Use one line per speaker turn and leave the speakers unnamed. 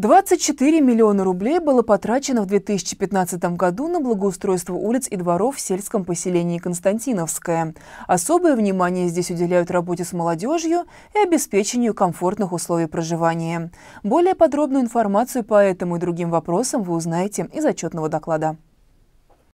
24 миллиона рублей было потрачено в 2015 году на благоустройство улиц и дворов в сельском поселении Константиновское. Особое внимание здесь уделяют работе с молодежью и обеспечению комфортных условий проживания. Более подробную информацию по этому и другим вопросам вы узнаете из отчетного доклада.